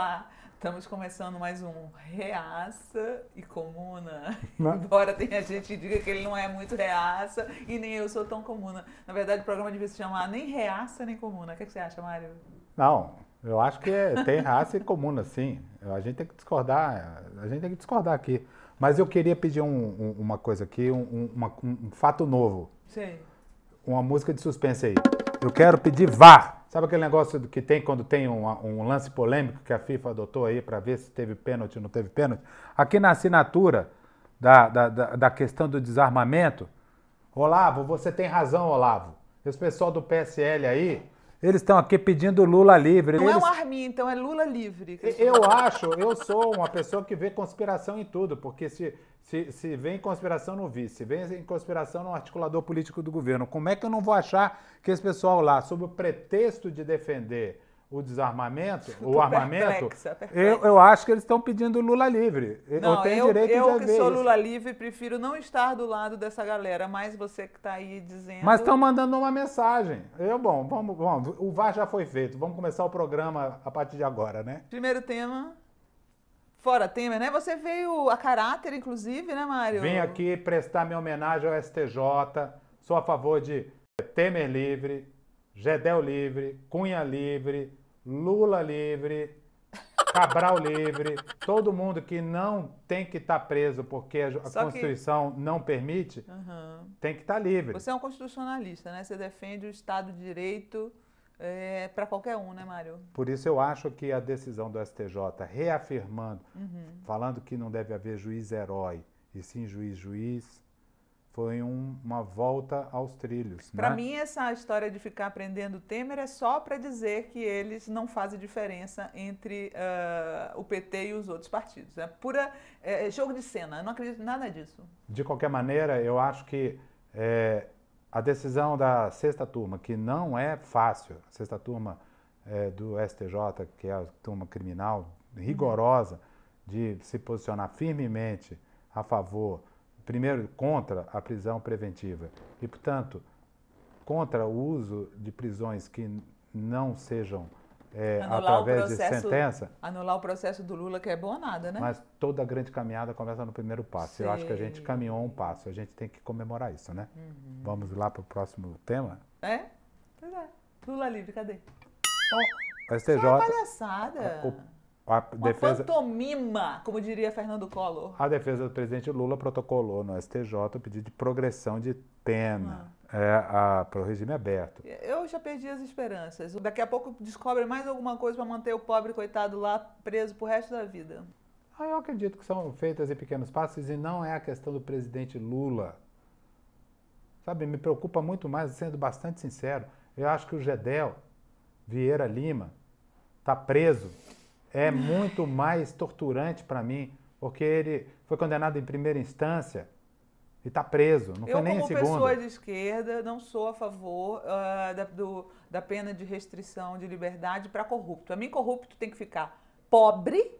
Olá, estamos começando mais um Reaça e Comuna. Não. Embora tenha gente que diga que ele não é muito reaça e nem eu sou tão comuna. Na verdade, o programa devia se chamar nem reaça nem comuna. O que, é que você acha, Mário? Não, eu acho que é, tem raça e comuna, sim. A gente tem que discordar, a gente tem que discordar aqui. Mas eu queria pedir um, um, uma coisa aqui, um, uma, um fato novo. Sim. Uma música de suspense aí. Eu quero pedir VAR. Sabe aquele negócio que tem quando tem um, um lance polêmico que a FIFA adotou aí para ver se teve pênalti ou não teve pênalti? Aqui na assinatura da, da, da, da questão do desarmamento, Olavo, você tem razão, Olavo. Esse pessoal do PSL aí eles estão aqui pedindo Lula livre. Não é Eles... é um Armin, então é Lula livre. Eu acho, eu sou uma pessoa que vê conspiração em tudo, porque se, se, se vem conspiração no vice, se vem conspiração no articulador político do governo, como é que eu não vou achar que esse pessoal lá, sob o pretexto de defender o desarmamento, o armamento, Eu, eu acho que eles estão pedindo Lula livre. Não, eu tenho eu, direito eu de Eu que sou Lula livre, prefiro não estar do lado dessa galera, mas você que está aí dizendo... Mas estão mandando uma mensagem. Eu, bom, vamos, vamos, o VAR já foi feito, vamos começar o programa a partir de agora, né? Primeiro tema... Fora Temer, né? Você veio a caráter, inclusive, né, Mário? Vim aqui prestar minha homenagem ao STJ. Sou a favor de Temer livre, Gedel livre, Cunha livre, Lula livre, Cabral livre, todo mundo que não tem que estar tá preso porque a Só Constituição que... não permite, uhum. tem que estar tá livre. Você é um constitucionalista, né? Você defende o Estado de Direito é, eh, para qualquer um, né, Mário? Por isso eu acho que a decisão do STJ reafirmando, uhum. falando que não deve haver juiz herói, e sim juiz juiz, foi um, uma volta aos trilhos. Para né? mim, essa história de ficar aprendendo Temer é só para dizer que eles não fazem diferença entre uh, o PT e os outros partidos. É pura é, é, jogo de cena. Eu não acredito em nada disso. De qualquer maneira, eu acho que é, a decisão da sexta turma, que não é fácil, a sexta turma é, do STJ, que é a turma criminal uhum. rigorosa, de se posicionar firmemente a favor primeiro, contra a prisão preventiva e, portanto, contra o uso de prisões que não sejam é, através processo, de sentença. Anular o processo do Lula, que é bom nada, né? Mas toda grande caminhada começa no primeiro passo. Eu acho que a gente caminhou um passo, a gente tem que comemorar isso, né? Uhum. Vamos lá para o próximo tema? É? Pois é. Lula livre, cadê? Bom, STJ. Isso palhaçada. O a Uma fantomima, pantomima, como diria Fernando Collor. A defesa do presidente Lula protocolou no STJ o pedido de progressão de pena ah. é, para o regime aberto. Eu já perdi as esperanças. Daqui a pouco descobre mais alguma coisa para manter o pobre coitado lá preso o resto da vida. Ah, eu acredito que são feitas em pequenos passos e não é a questão do presidente Lula. Sabe, me preocupa muito mais, sendo bastante sincero. Eu acho que o Gedel Vieira Lima está preso é muito mais torturante para mim, porque ele foi condenado em primeira instância e está preso, não eu, foi nem em segunda. Eu, como pessoa de esquerda, não sou a favor uh, da, do, da pena de restrição de liberdade para corrupto. A mim, corrupto tem que ficar pobre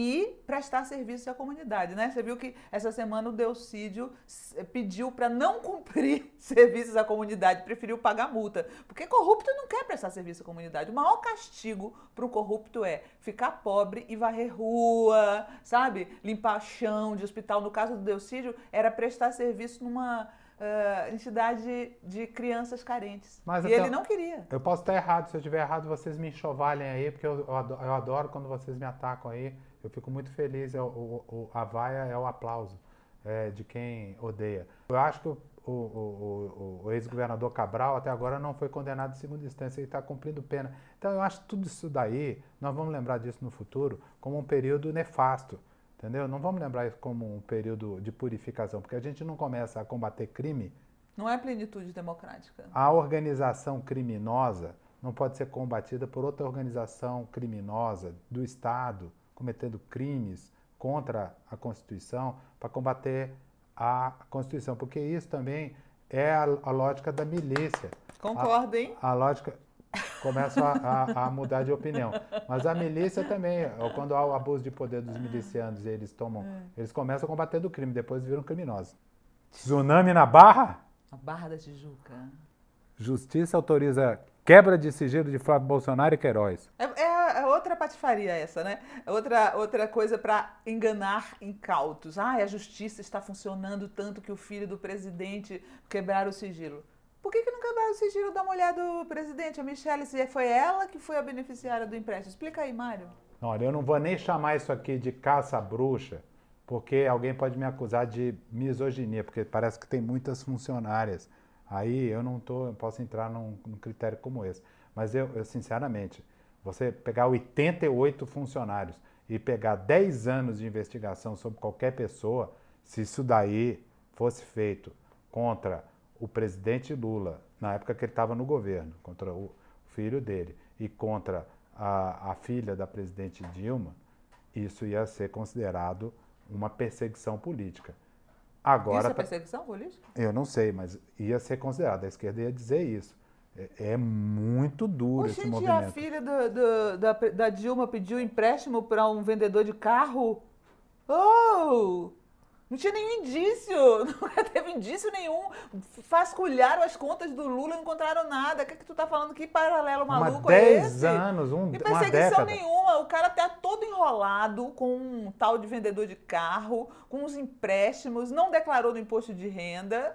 e prestar serviço à comunidade, né? Você viu que essa semana o Delcídio eh, pediu para não cumprir serviços à comunidade, preferiu pagar multa, porque corrupto não quer prestar serviço à comunidade. O maior castigo para o corrupto é ficar pobre e varrer rua, sabe? Limpar chão de hospital. No caso do Delcídio, era prestar serviço numa Uh, entidade de crianças carentes. Mas e ele não queria. Eu posso estar errado, se eu estiver errado, vocês me enxovalhem aí, porque eu, eu, adoro, eu, adoro, quando vocês me atacam aí. Eu fico muito feliz, é o, o, a vaia é o aplauso é, de quem odeia. Eu acho que o, o ex-governador Cabral até agora não foi condenado em segunda instância, e está cumprindo pena. Então eu acho que tudo isso daí, nós vamos lembrar disso no futuro, como um período nefasto, entendeu? Não vamos lembrar isso como um período de purificação, porque a gente não começa a combater crime... Não é plenitude democrática. A organização criminosa não pode ser combatida por outra organização criminosa do Estado, cometendo crimes contra a Constituição para combater a Constituição, porque isso também é a, a lógica da milícia. Concordo, hein? A, a lógica começa a, a, mudar de opinião. Mas a milícia também, quando há o abuso de poder dos milicianos, eles tomam, é. eles começam combatendo o crime, depois viram criminosos. Tsunami na Barra? Na Barra da Tijuca. Justiça autoriza quebra de sigilo de Flávio Bolsonaro e Queiroz. É, patifaria essa, né? Outra, outra coisa para enganar incautos. Ah, a justiça está funcionando tanto que o filho do presidente quebrar o sigilo. Por que, que não quebraram o sigilo da mulher do presidente? A Michelle, se foi ela que foi a beneficiária do empréstimo. Explica aí, Mário. Olha, eu não vou nem chamar isso aqui de caça-bruxa, porque alguém pode me acusar de misoginia, porque parece que tem muitas funcionárias. Aí eu não tô, eu posso entrar num, num critério como esse. Mas eu, eu sinceramente, você pegar 88 funcionários e pegar 10 anos de investigação sobre qualquer pessoa, se isso daí fosse feito contra o presidente Lula, na época que ele estava no governo, contra o filho dele e contra a, a, filha da presidente Dilma, isso ia ser considerado uma perseguição política. Agora, isso é tá perseguição política? Eu não sei, mas ia ser considerado. A esquerda ia dizer isso. É, é muito duro esse movimento. Hoje a filha do, do, da, da, Dilma pediu empréstimo para um vendedor de carro. Oh! Não tinha nenhum indício, nunca teve indício nenhum. Fasculharam as contas do Lula, não encontraram nada. O que, é que tu tá falando? Que paralelo maluco Uma é esse? 10 anos, um, E perseguição é nenhuma. O cara tá todo enrolado com um tal de vendedor de carro, com os empréstimos, não declarou no imposto de renda.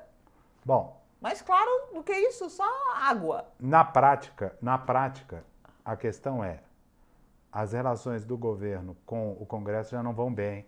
Bom, mais claro do que isso, só água. Na prática, na prática, a questão é as relações do governo com o Congresso já não vão bem.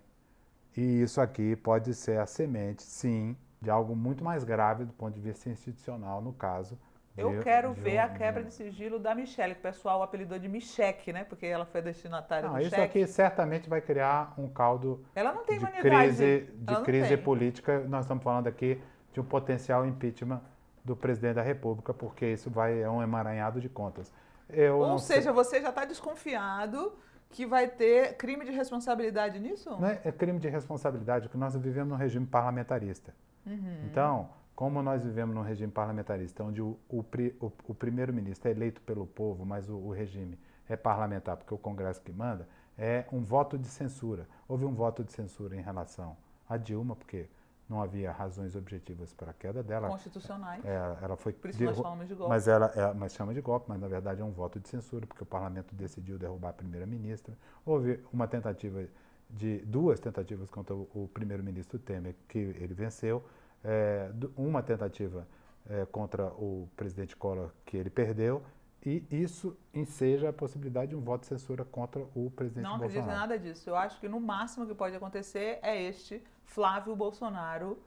E isso aqui pode ser a semente, sim, de algo muito mais grave do ponto de vista institucional, no caso. Eu quero de ver a quebra de sigilo da Michelle, que o pessoal apelidou de Michelle né? Porque ela foi destinatária não, do isso cheque. aqui certamente vai criar um caldo ela não tem de crise, de crise tem. política. Nós estamos falando aqui de um potencial impeachment do presidente da República, porque isso vai é um emaranhado de contas. Eu Ou seja, sei... você já está desconfiado que vai ter crime de responsabilidade nisso? Não é, é crime de responsabilidade, porque nós vivemos num regime parlamentarista. Uhum. Então, como nós vivemos num regime parlamentarista, onde o, o, o, o primeiro-ministro é eleito pelo povo, mas o, regime é parlamentar, porque o Congresso que manda, é um voto de censura. Houve um voto de censura em relação a Dilma, porque não havia razões objetivas para a queda dela. Constitucionais. É, ela foi Por isso derru... nós falamos de golpe. Mas, ela, é, mas chama de golpe, mas na verdade é um voto de censura, porque o parlamento decidiu derrubar a primeira-ministra. Houve uma tentativa de duas tentativas contra o, primeiro-ministro Temer, que ele venceu. É, uma tentativa é, contra o presidente Collor, que ele perdeu, e isso enseja a possibilidade de um voto de censura contra o presidente Não Bolsonaro. Não acredito em nada disso. Eu acho que no máximo que pode acontecer é este Flávio Bolsonaro,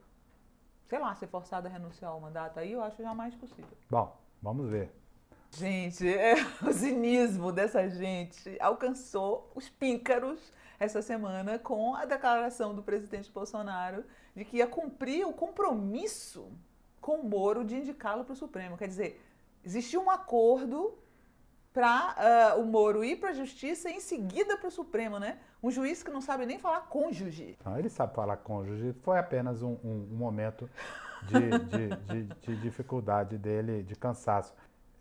sei lá, ser forçado a renunciar ao mandato aí, eu acho jamais possível. Bom, vamos ver. Gente, é, o cinismo dessa gente alcançou os píncaros essa semana com a declaração do presidente Bolsonaro de que ia cumprir o compromisso com o Moro de indicá-lo para o Supremo. Quer dizer, Existia um acordo para uh, ah, o Moro ir para a justiça e em seguida para o Supremo, né? Um juiz que não sabe nem falar cônjuge. Não, ele sabe falar cônjuge. Foi apenas um, um, um momento de, de, de, de dificuldade dele, de cansaço.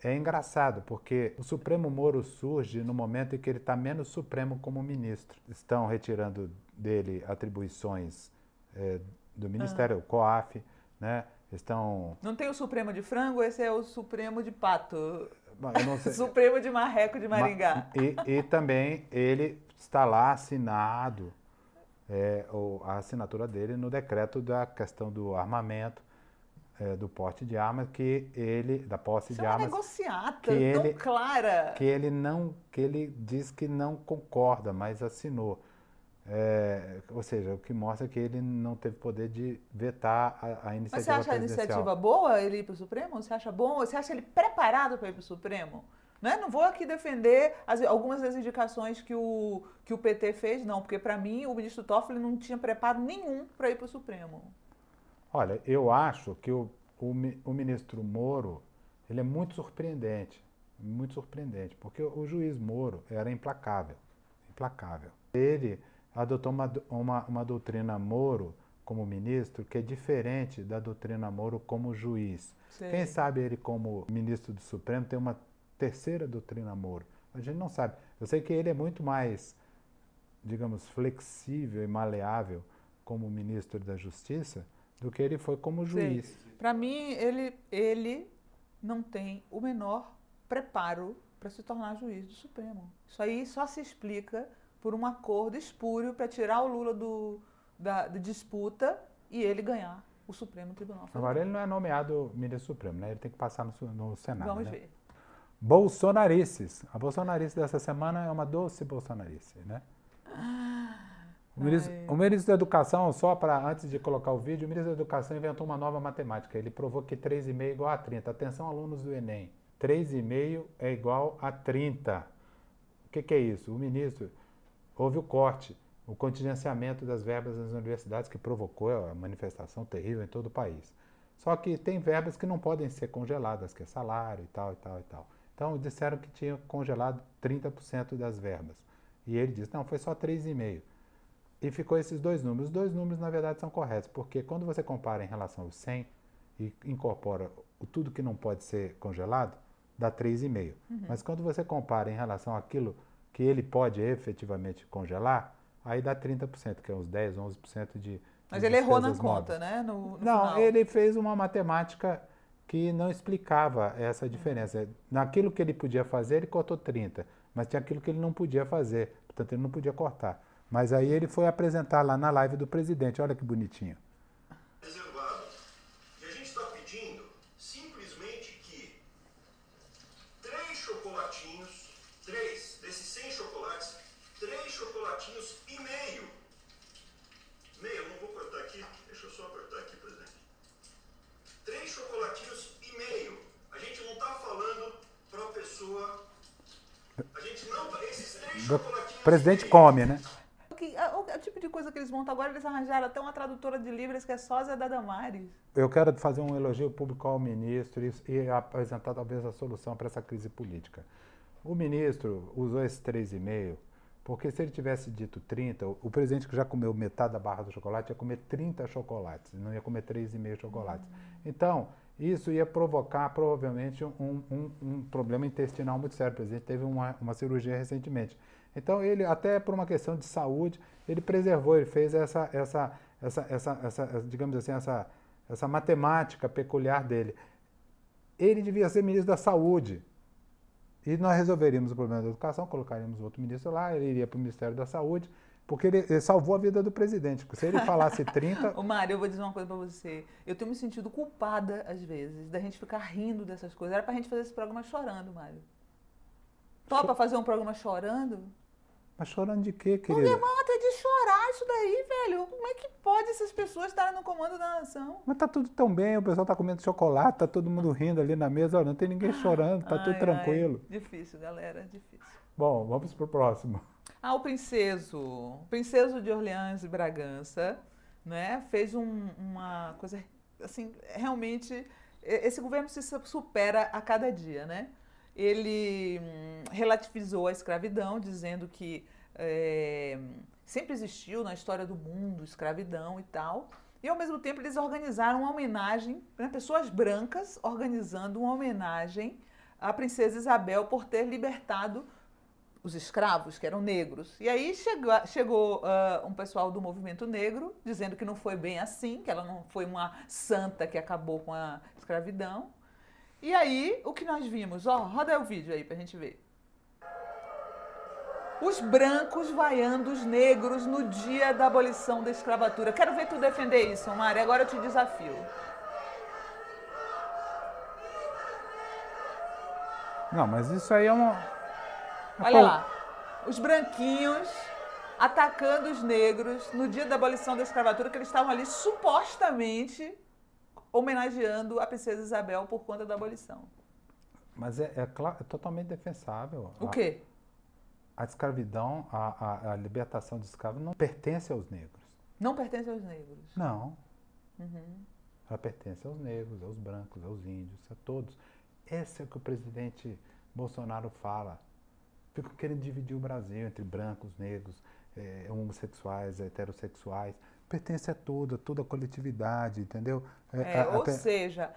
É engraçado, porque o Supremo Moro surge no momento em que ele está menos supremo como ministro. Estão retirando dele atribuições é, do Ministério, uhum. Ah. o COAF, né? Estão... Não tem o Supremo de frango, esse é o Supremo de pato. Supremo de marreco de Maringá. E, e também ele está lá assinado é, o, a assinatura dele no decreto da questão do armamento, é, do porte de armas, que ele, da posse Isso de é armas. negociata, que tão clara. Que ele não, que ele diz que não concorda, mas assinou. É, ou seja, o que mostra que ele não teve poder de vetar a, a iniciativa Mas você acha a iniciativa boa ele ir para o Supremo? Você acha bom? Você acha ele preparado para ir para o Supremo? Né? Não vou aqui defender as, algumas das indicações que o, que o PT fez, não, porque para mim o ministro Toffoli não tinha preparo nenhum para ir para o Supremo. Olha, eu acho que o, o, o ministro Moro ele é muito surpreendente, muito surpreendente, porque o, o juiz Moro era implacável, implacável. Ele adotou uma, uma, uma doutrina Moro como ministro que é diferente da doutrina Moro como juiz. Sim. Quem sabe ele, como ministro do Supremo, tem uma terceira doutrina Moro. A gente não sabe. Eu sei que ele é muito mais, digamos, flexível e maleável como ministro da Justiça do que ele foi como juiz. Para mim, ele, ele não tem o menor preparo para se tornar juiz do Supremo. Isso aí só se explica por um acordo espúrio para tirar o Lula do, da, da, disputa e ele ganhar o Supremo Tribunal Federal. Agora ele não é nomeado ministro Supremo, né? Ele tem que passar no, no Senado. Vamos né? ver. Bolsonarices. A bolsonarice dessa semana é uma doce bolsonarice, né? o, ministro, o ministro, da Educação, só para antes de colocar o vídeo, o ministro da Educação inventou uma nova matemática. Ele provou que 3,5 é igual a 30. Atenção, alunos do Enem. 3,5 é igual a 30. O que, que é isso? O ministro houve o corte, o contingenciamento das verbas das universidades que provocou a manifestação terrível em todo o país. Só que tem verbas que não podem ser congeladas, que é salário e tal e tal e tal. Então disseram que tinha congelado 30% das verbas. E ele disse: "Não, foi só 3,5". E ficou esses dois números. Os dois números na verdade são corretos, porque quando você compara em relação aos 100 e incorpora tudo que não pode ser congelado, dá 3,5. Uhum. Mas quando você compara em relação àquilo que ele pode efetivamente congelar, aí dá 30%, que é uns 10, 11% de. Mas ele errou na móveis. conta, né? No, no não, final. ele fez uma matemática que não explicava essa uhum. diferença. Naquilo que ele podia fazer, ele cortou 30, mas tinha aquilo que ele não podia fazer, portanto ele não podia cortar. Mas aí ele foi apresentar lá na live do presidente, olha que bonitinho. presidente come, né? o, tipo de coisa que eles montam agora, eles arranjaram até uma tradutora de livros que é sósia da Damares. Eu quero fazer um elogio público ao ministro e, e apresentar talvez a solução para essa crise política. O ministro usou esse 3,5 porque se ele tivesse dito 30, o, o presidente que já comeu metade da barra do chocolate ia comer 30 chocolates, não ia comer 3,5 chocolates. Uhum. Então, isso ia provocar provavelmente um, um, um, problema intestinal muito sério. O presidente teve uma, uma cirurgia recentemente. Então ele, até por uma questão de saúde, ele preservou, ele fez essa, essa, essa, essa, essa digamos assim, essa, essa matemática peculiar dele. Ele devia ser ministro da saúde. E nós resolveríamos o problema da educação, colocaríamos outro ministro lá, ele iria para o Ministério da Saúde, porque ele, ele, salvou a vida do presidente. Porque se ele falasse 30. Ô, Mário, eu vou dizer uma coisa para você. Eu tenho me sentido culpada, às vezes, da gente ficar rindo dessas coisas. Era para a gente fazer esse programa chorando, Mário. Topa fazer um programa chorando? Mas chorando de quê, querida? Não até de chorar isso daí, velho. Como é que pode essas pessoas estarem no comando da nação? Mas tá tudo tão bem, o pessoal tá comendo chocolate, tá todo mundo rindo ali na mesa, não tem ninguém chorando, tá ai, tudo tranquilo. Ai, difícil, galera, difícil. Bom, vamos pro próximo. Ah, o princeso. O princeso de Orleans e Bragança, né? Fez um, uma coisa, assim, realmente... Esse governo se supera a cada dia, né? ele hum, relativizou a escravidão, dizendo que é, sempre existiu na história do mundo escravidão e tal. E ao mesmo tempo eles organizaram uma homenagem, né, pessoas brancas organizando uma homenagem à princesa Isabel por ter libertado os escravos, que eram negros. E aí chegou, chegou uh, ah, um pessoal do movimento negro dizendo que não foi bem assim, que ela não foi uma santa que acabou com a escravidão. E aí, o que nós vimos? Ó, roda o vídeo aí pra gente ver. Os brancos vaiando os negros no dia da abolição da escravatura. Quero ver tu defender isso, Mari. Agora eu te desafio. Não, mas isso aí é uma. É Olha lá. Os branquinhos atacando os negros no dia da abolição da escravatura, que eles estavam ali supostamente homenageando a princesa Isabel por conta da abolição. Mas é, é, é totalmente defensável. O a, quê? A escravidão, a, a, a libertação dos escravos não pertence aos negros. Não pertence aos negros? Não. Uhum. Ela pertence aos negros, aos brancos, aos índios, a todos. Esse é o que o presidente Bolsonaro fala. Ficam querendo dividir o Brasil entre brancos, negros, eh, homossexuais, heterossexuais pertence a toda, toda a coletividade, entendeu? É, é ou até... seja,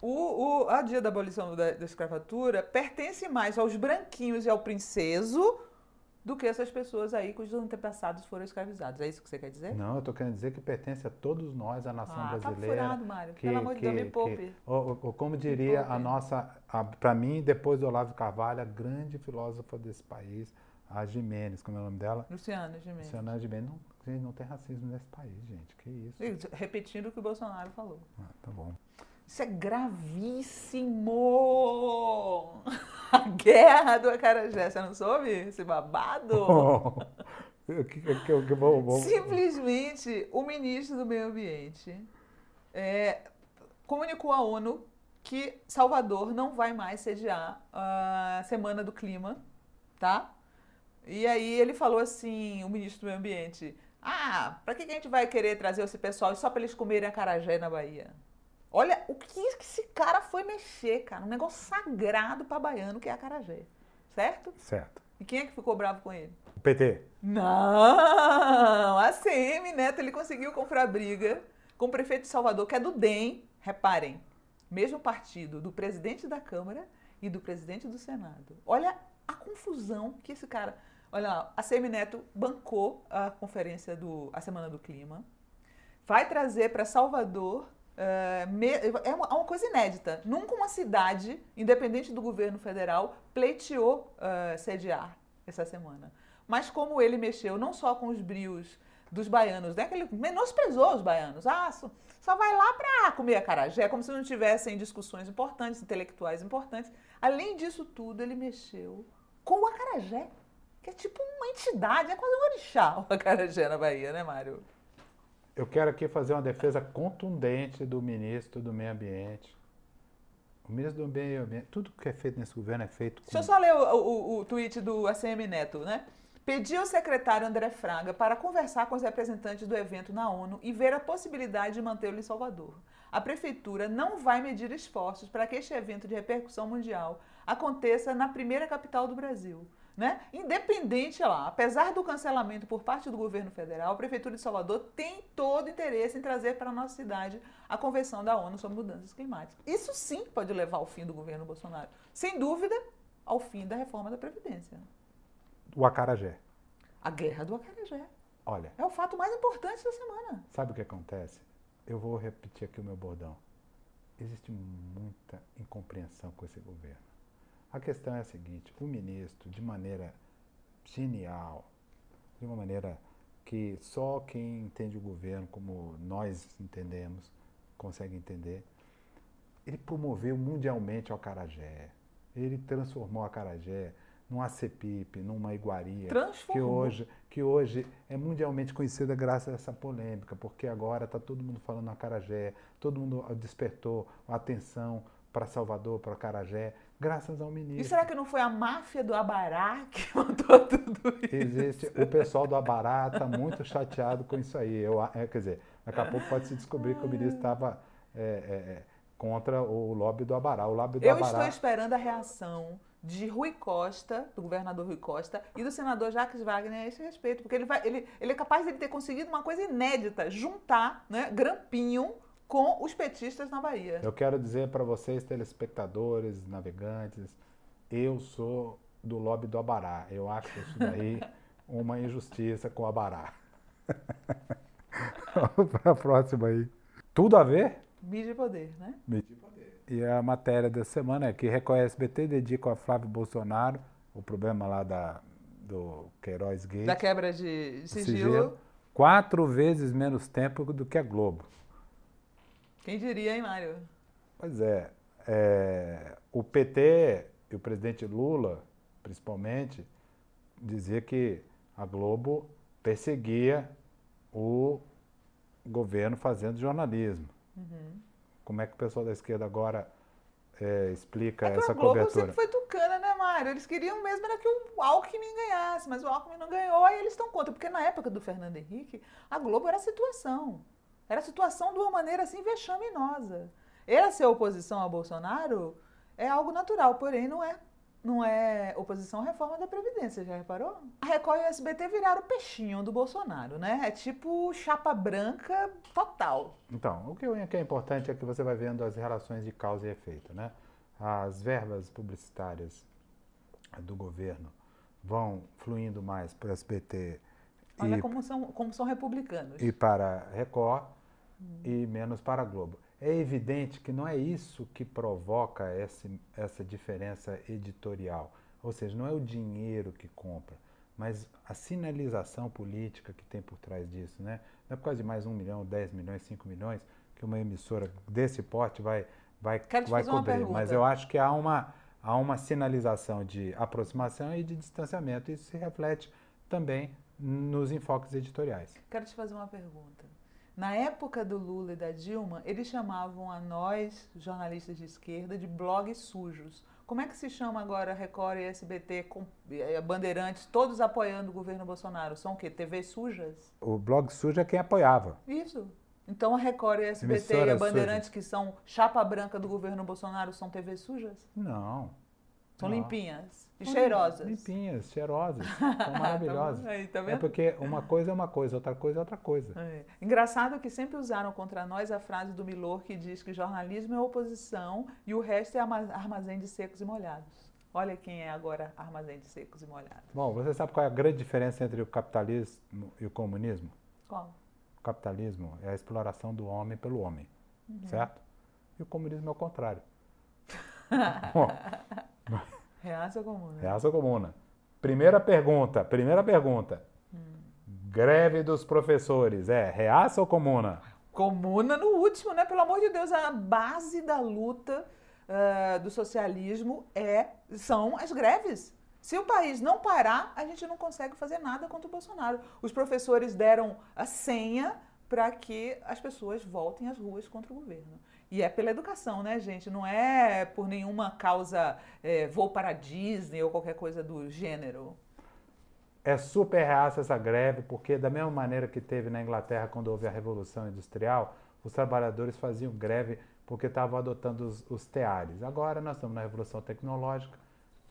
o, o, a dia da abolição da, da, escravatura pertence mais aos branquinhos e ao princeso do que essas pessoas aí cujos antepassados foram escravizados. É isso que você quer dizer? Não, eu estou querendo dizer que pertence a todos nós, a nação ah, tá brasileira. Tá Mário. Que, Pelo amor de Deus, me poupe. Que, ou, ou, como diria a nossa, para mim, depois do Olavo Carvalho, a grande filósofa desse país, a Jimenez, como é o nome dela? Luciana Jimenez. Luciana Jimenez. Não Gente, não tem racismo nesse país, gente. Que isso? isso repetindo o que o Bolsonaro falou. Ah, tá bom. Isso é gravíssimo! A guerra do Acarajé. Você não soube esse babado? que, que, que, bom, Simplesmente, o ministro do Meio Ambiente é, comunicou à ONU que Salvador não vai mais sediar a Semana do Clima, tá? E aí ele falou assim, o ministro do Meio Ambiente, ah, para que, que a gente vai querer trazer esse pessoal só para eles comerem acarajé na Bahia? Olha o que esse cara foi mexer, cara. Um negócio sagrado para baiano que é acarajé. Certo? Certo. E quem é que ficou bravo com ele? O PT. Não! A CM Neto, ele conseguiu comprar briga com o prefeito de Salvador, que é do DEM, reparem, mesmo partido do presidente da Câmara e do presidente do Senado. Olha a confusão que esse cara. Olha lá, a Semineto bancou a conferência do a Semana do Clima. Vai trazer para Salvador eh, é, é, uma, coisa inédita. Nunca uma cidade, independente do governo federal, pleiteou uh, sediar essa semana. Mas como ele mexeu não só com os brios dos baianos, né? Que ele menosprezou os baianos. Ah, só vai lá para comer a carajé, é como se não tivessem discussões importantes, intelectuais importantes. Além disso tudo, ele mexeu com o acarajé que é tipo uma entidade, é quase um orixá o acarajé na Bahia, né, Mário? Eu quero aqui fazer uma defesa contundente do ministro do Meio Ambiente. O ministro do Meio Ambiente, tudo que é feito nesse governo é feito. Com... Deixa eu só ler o, o, o tweet do ACM Neto, né? Pedi ao secretário André Fraga para conversar com os representantes do evento na ONU e ver a possibilidade de mantê-lo em Salvador. A prefeitura não vai medir esforços para que este evento de repercussão mundial aconteça na primeira capital do Brasil. Né? Independente lá, apesar do cancelamento por parte do governo federal, a Prefeitura de Salvador tem todo interesse em trazer para a nossa cidade a Convenção da ONU sobre Mudanças Climáticas. Isso sim pode levar ao fim do governo Bolsonaro. Sem dúvida, ao fim da reforma da Previdência. O Acarajé. A guerra do Acarajé. Olha. É o fato mais importante da semana. Sabe o que acontece? Eu vou repetir aqui o meu bordão. Existe muita incompreensão com esse governo. A questão é a seguinte: o ministro, de maneira genial, de uma maneira que só quem entende o governo, como nós entendemos, consegue entender, ele promoveu mundialmente o acarajé. Ele transformou o acarajé num ACPIP, numa iguaria, que hoje, que hoje é mundialmente conhecida graças a essa polêmica, porque agora está todo mundo falando acarajé, todo mundo despertou a atenção para Salvador, para Carajé, graças ao ministro. E será que não foi a máfia do Abará que mandou tudo isso? Existe. O pessoal do Abará está muito chateado com isso aí. Eu, é, quer dizer, daqui a pouco pode se descobrir que o ministro estava ah. é, é, é, contra o lobby do Abará. O lobby do Eu Abará... estou esperando a reação de Rui Costa, do governador Rui Costa, e do senador Jacques Wagner a esse respeito, porque ele, vai, ele, ele é capaz de ter conseguido uma coisa inédita, juntar né, Grampinho com os petistas na Bahia. Eu quero dizer para vocês, telespectadores, navegantes, eu sou do lobby do Abará. Eu acho isso daí uma injustiça com o Abará. para a próxima aí. Tudo a ver? Mídia e poder, né? Mídia e poder. E a matéria da semana é que reconhece BT dedica a Flávio Bolsonaro o problema lá da, do Queiroz Gate. Da quebra de sigilo. sigilo. Quatro vezes menos tempo do que a Globo. Quem diria, hein, Mário? Pois é, é o PT e o presidente Lula, principalmente, dizia que a Globo perseguia o governo fazendo jornalismo. Uhum. Como é que o pessoal da esquerda agora é, explica é essa a Globo cobertura? sempre foi tucana, né, Mário? Eles queriam mesmo era que o Alckmin ganhasse, mas o Alckmin não ganhou e eles estão contra. Porque na época do Fernando Henrique, a Globo era a situação. Era a situação de uma maneira assim vexaminosa. Ele ser oposição a Bolsonaro é algo natural, porém não é não é oposição à reforma da Previdência, já reparou? A Record e o SBT viraram peixinho do Bolsonaro, né? É tipo chapa branca total. Então, o que é importante é que você vai vendo as relações de causa e efeito, né? As verbas publicitárias do governo vão fluindo mais para o SBT. Olha e, como, são, como são republicanos. E para Record e menos para a Globo. É evidente que não é isso que provoca esse, essa diferença editorial, ou seja, não é o dinheiro que compra, mas a sinalização política que tem por trás disso. Né? Não é por causa de mais um milhão, dez milhões, cinco milhões que uma emissora desse porte vai, vai, vai cobrir, mas eu acho que há uma, há uma sinalização de aproximação e de distanciamento, isso se reflete também nos enfoques editoriais. Quero te fazer uma pergunta. Na época do Lula e da Dilma, eles chamavam a nós, jornalistas de esquerda, de blogs sujos. Como é que se chama agora Record e SBT, eh, Bandeirantes, todos apoiando o governo Bolsonaro? São o quê? TVs sujas? O blog sujo é quem apoiava. Isso. Então a Record e a SBT Emissora e a Bandeirantes, suja. que são chapa branca do governo Bolsonaro, são TVs sujas? Não. São ah. limpinhas e cheirosas. Limpinhas, cheirosas, são maravilhosas. Aí, tá é porque uma coisa é uma coisa, outra coisa é outra coisa. É. Engraçado que sempre usaram contra nós a frase do Milor que diz que jornalismo é oposição e o resto é armazém de secos e molhados. Olha quem é agora armazém de secos e molhados. Bom, você sabe qual é a grande diferença entre o capitalismo e o comunismo? Qual? O capitalismo é a exploração do homem pelo homem, uhum. certo? E o comunismo é o contrário. Bom, Reaça ou comuna? Reaça ou comuna. Primeira pergunta, primeira pergunta. Greve dos professores, é reaça ou comuna? Comuna no último, né? Pelo amor de Deus, a base da luta uh, do socialismo é, são as greves. Se o país não parar, a gente não consegue fazer nada contra o Bolsonaro. Os professores deram a senha para que as pessoas voltem às ruas contra o governo. E é pela educação, né, gente? Não é por nenhuma causa é, vou para Disney ou qualquer coisa do gênero. É super reaça essa greve, porque da mesma maneira que teve na Inglaterra quando houve a Revolução Industrial, os trabalhadores faziam greve porque estavam adotando os, os teares. Agora nós estamos na Revolução Tecnológica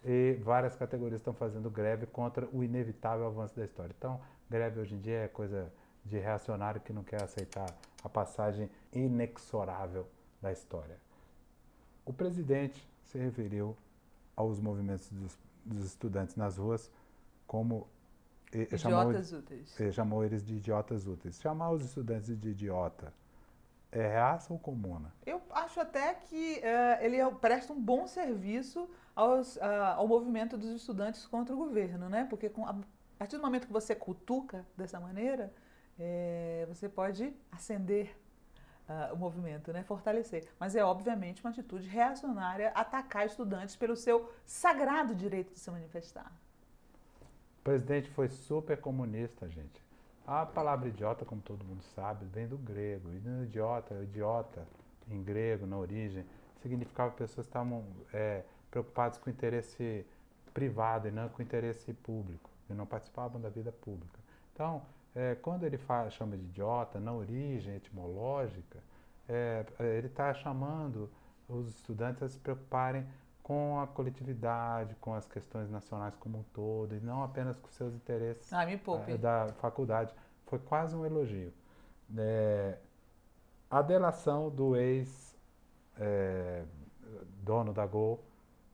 e várias categorias estão fazendo greve contra o inevitável avanço da história. Então, greve hoje em dia é coisa de reacionário que não quer aceitar a passagem inexorável da história. O presidente se referiu aos movimentos dos, dos estudantes nas ruas como idiotas chamou, úteis. Ele chamou eles de idiotas úteis. Chamar os estudantes de idiota é raça ou comuna? Eu acho até que uh, ele é presta um bom serviço aos, uh, ao movimento dos estudantes contra o governo, né? Porque com, a partir do momento que você cutuca dessa maneira, é, você pode acender uh, o movimento, né? fortalecer. Mas é obviamente uma atitude reacionária atacar estudantes pelo seu sagrado direito de se manifestar. O presidente foi super comunista, gente. A palavra idiota, como todo mundo sabe, vem do grego. E é idiota, é idiota, em grego, na origem, significava pessoas estavam é, preocupadas com o interesse privado e não com o interesse público, e não participavam da vida pública. Então, é, quando ele fala, chama de idiota, na origem etimológica, é, é ele está chamando os estudantes a se preocuparem com a coletividade, com as questões nacionais como um todo, e não apenas com seus interesses ah, é, da faculdade. Foi quase um elogio. É, a delação do ex-dono é, da Gol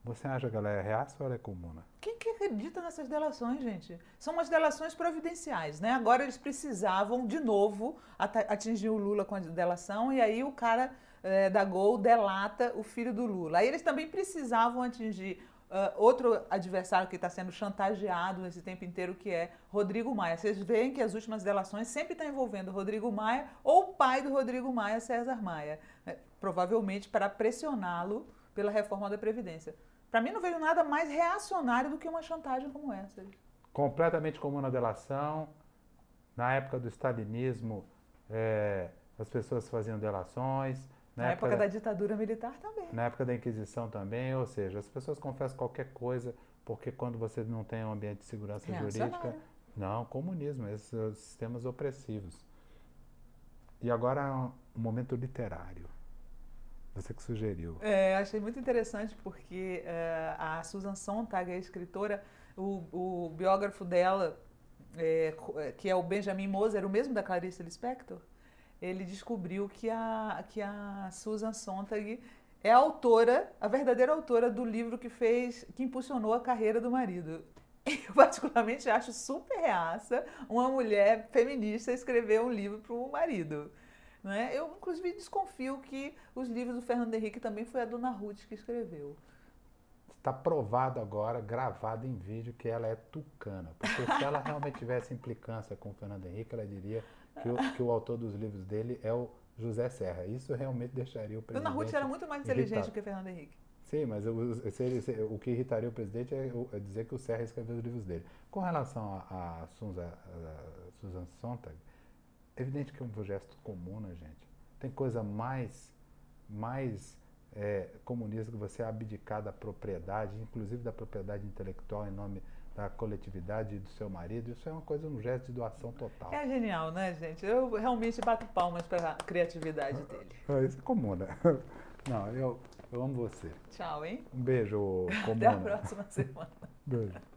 você acha que ela é reaça ou ela é comuna? Né? Quem que acredita nessas delações, gente? São umas delações providenciais, né? Agora eles precisavam, de novo, atingir o Lula com a delação, e aí o cara é, da Gol delata o filho do Lula. Aí eles também precisavam atingir Uh, outro adversário que está sendo chantageado nesse tempo inteiro, que é Rodrigo Maia. Vocês veem que as últimas delações sempre estão tá envolvendo Rodrigo Maia ou o pai do Rodrigo Maia, César Maia, né? provavelmente para pressioná-lo pela reforma da Previdência. Para mim não veio nada mais reacionário do que uma chantagem como essa. Completamente comum na delação. Na época do stalinismo, é, as pessoas faziam delações. Na, na época, época, da ditadura militar também. Na época da Inquisição também, ou seja, as pessoas confessam qualquer coisa, porque quando você não tem um ambiente de segurança jurídica. Não, comunismo, esses sistemas opressivos. E agora um momento literário. Você que sugeriu. É, achei muito interessante porque uh, a Susan Sontag, a escritora, o, o biógrafo dela, é, é, que é o Benjamin Moser, o mesmo da Clarice Lispector, ele descobriu que a, que a Susan Sontag é a autora, a verdadeira autora do livro que fez, que impulsionou a carreira do marido. Eu particularmente acho super reaça uma mulher feminista escrever um livro para o marido. Né? Eu, inclusive, desconfio que os livros do Fernando Henrique também foi a Dona Ruth que escreveu. Está provado agora, gravado em vídeo, que ela é tucana. Porque se ela realmente tivesse implicância com o Fernando Henrique, ela diria que o, que o autor dos livros dele é o José Serra. Isso realmente deixaria o presidente. Dona Ruth era muito mais inteligente do que Fernando Henrique. Sim, mas o, se ele, se, o que irritaria o presidente é, é, dizer que o Serra escreveu os livros dele. Com relação a, a, a Susan Sontag, é evidente que é um gesto comum, né, gente? Tem coisa mais, mais é, comunista que você é abdicar da propriedade, inclusive da propriedade intelectual em nome da coletividade e do seu marido. Isso é uma coisa, um gesto de doação total. É genial, né, gente? Eu realmente bato palmas para a criatividade ah, dele. É, isso é comum, né? Não, eu, eu amo você. Tchau, hein? Um beijo, comum. Até a próxima semana. beijo.